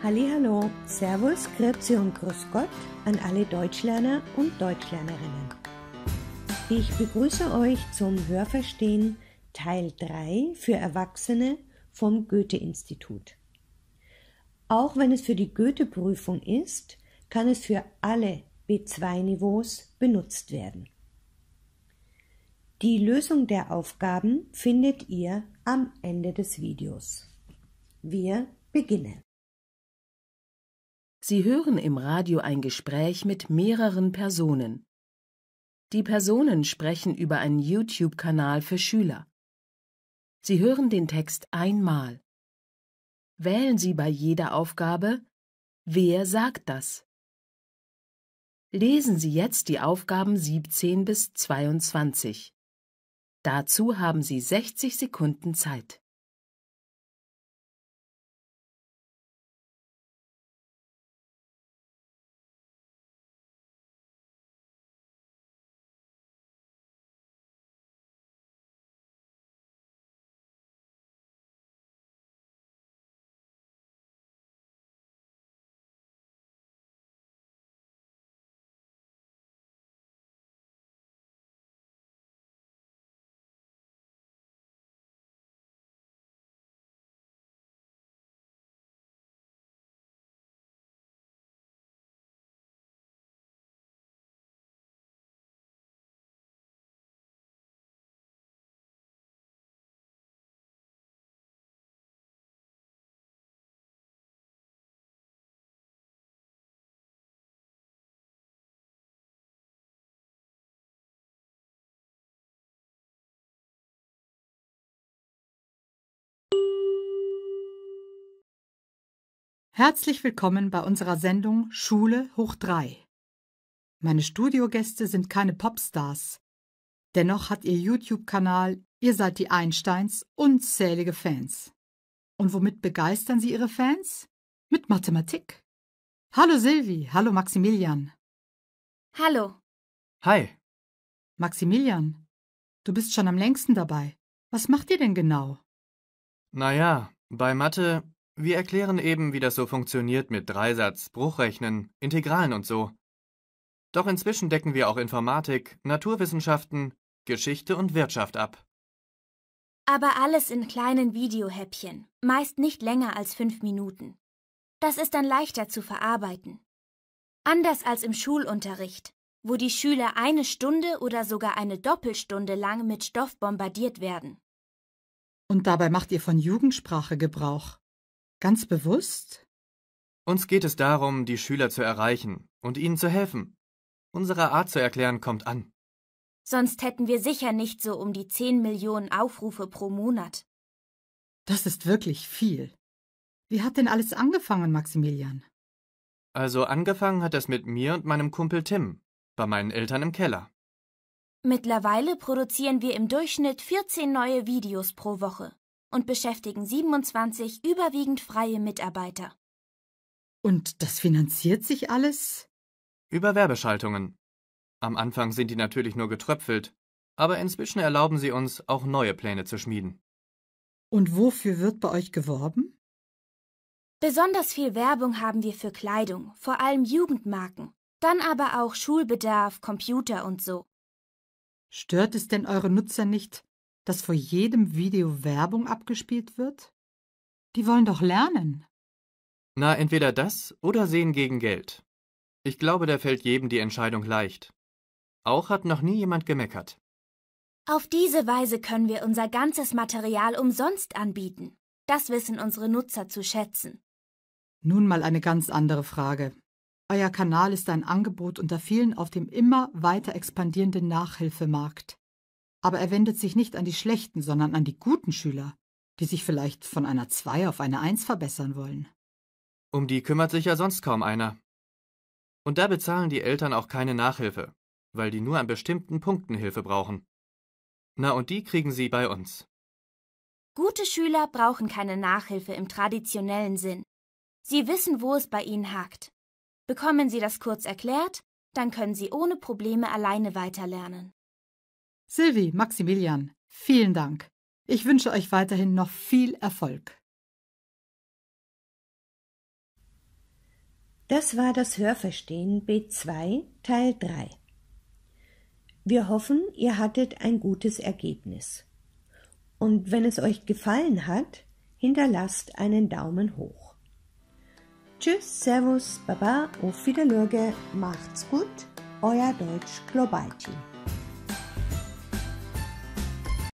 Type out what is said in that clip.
Hallo, Servus, Grüezi und Grüß Gott an alle Deutschlerner und Deutschlernerinnen. Ich begrüße euch zum Hörverstehen Teil 3 für Erwachsene vom Goethe-Institut. Auch wenn es für die Goethe-Prüfung ist, kann es für alle B2-Niveaus benutzt werden. Die Lösung der Aufgaben findet ihr am Ende des Videos. Wir beginnen. Sie hören im Radio ein Gespräch mit mehreren Personen. Die Personen sprechen über einen YouTube-Kanal für Schüler. Sie hören den Text einmal. Wählen Sie bei jeder Aufgabe Wer sagt das? Lesen Sie jetzt die Aufgaben 17 bis 22. Dazu haben Sie 60 Sekunden Zeit. Herzlich willkommen bei unserer Sendung Schule hoch 3. Meine Studiogäste sind keine Popstars. Dennoch hat ihr YouTube-Kanal Ihr seid die Einsteins unzählige Fans. Und womit begeistern sie ihre Fans? Mit Mathematik. Hallo Silvi, hallo Maximilian. Hallo. Hi. Maximilian, du bist schon am längsten dabei. Was macht ihr denn genau? Naja, bei Mathe wir erklären eben, wie das so funktioniert mit Dreisatz, Bruchrechnen, Integralen und so. Doch inzwischen decken wir auch Informatik, Naturwissenschaften, Geschichte und Wirtschaft ab. Aber alles in kleinen Videohäppchen, meist nicht länger als fünf Minuten. Das ist dann leichter zu verarbeiten. Anders als im Schulunterricht, wo die Schüler eine Stunde oder sogar eine Doppelstunde lang mit Stoff bombardiert werden. Und dabei macht ihr von Jugendsprache Gebrauch. Ganz bewusst? Uns geht es darum, die Schüler zu erreichen und ihnen zu helfen. Unsere Art zu erklären kommt an. Sonst hätten wir sicher nicht so um die 10 Millionen Aufrufe pro Monat. Das ist wirklich viel. Wie hat denn alles angefangen, Maximilian? Also angefangen hat es mit mir und meinem Kumpel Tim, bei meinen Eltern im Keller. Mittlerweile produzieren wir im Durchschnitt 14 neue Videos pro Woche und beschäftigen 27 überwiegend freie Mitarbeiter. Und das finanziert sich alles? Über Werbeschaltungen. Am Anfang sind die natürlich nur getröpfelt, aber inzwischen erlauben sie uns, auch neue Pläne zu schmieden. Und wofür wird bei euch geworben? Besonders viel Werbung haben wir für Kleidung, vor allem Jugendmarken, dann aber auch Schulbedarf, Computer und so. Stört es denn eure Nutzer nicht, dass vor jedem Video Werbung abgespielt wird? Die wollen doch lernen. Na, entweder das oder sehen gegen Geld. Ich glaube, da fällt jedem die Entscheidung leicht. Auch hat noch nie jemand gemeckert. Auf diese Weise können wir unser ganzes Material umsonst anbieten. Das wissen unsere Nutzer zu schätzen. Nun mal eine ganz andere Frage. Euer Kanal ist ein Angebot unter vielen auf dem immer weiter expandierenden Nachhilfemarkt aber er wendet sich nicht an die schlechten, sondern an die guten Schüler, die sich vielleicht von einer 2 auf eine 1 verbessern wollen. Um die kümmert sich ja sonst kaum einer. Und da bezahlen die Eltern auch keine Nachhilfe, weil die nur an bestimmten Punkten Hilfe brauchen. Na und die kriegen sie bei uns. Gute Schüler brauchen keine Nachhilfe im traditionellen Sinn. Sie wissen, wo es bei ihnen hakt. Bekommen sie das kurz erklärt, dann können sie ohne Probleme alleine weiterlernen. Silvi, Maximilian, vielen Dank. Ich wünsche euch weiterhin noch viel Erfolg. Das war das Hörverstehen B2 Teil 3. Wir hoffen, ihr hattet ein gutes Ergebnis. Und wenn es euch gefallen hat, hinterlasst einen Daumen hoch. Tschüss, Servus, Baba, auf Wiederlurge, macht's gut, euer Deutsch Global Team.